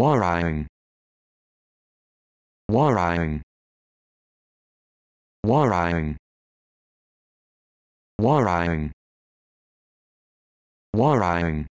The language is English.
Warring. Warring. Warring. Warring. Warring.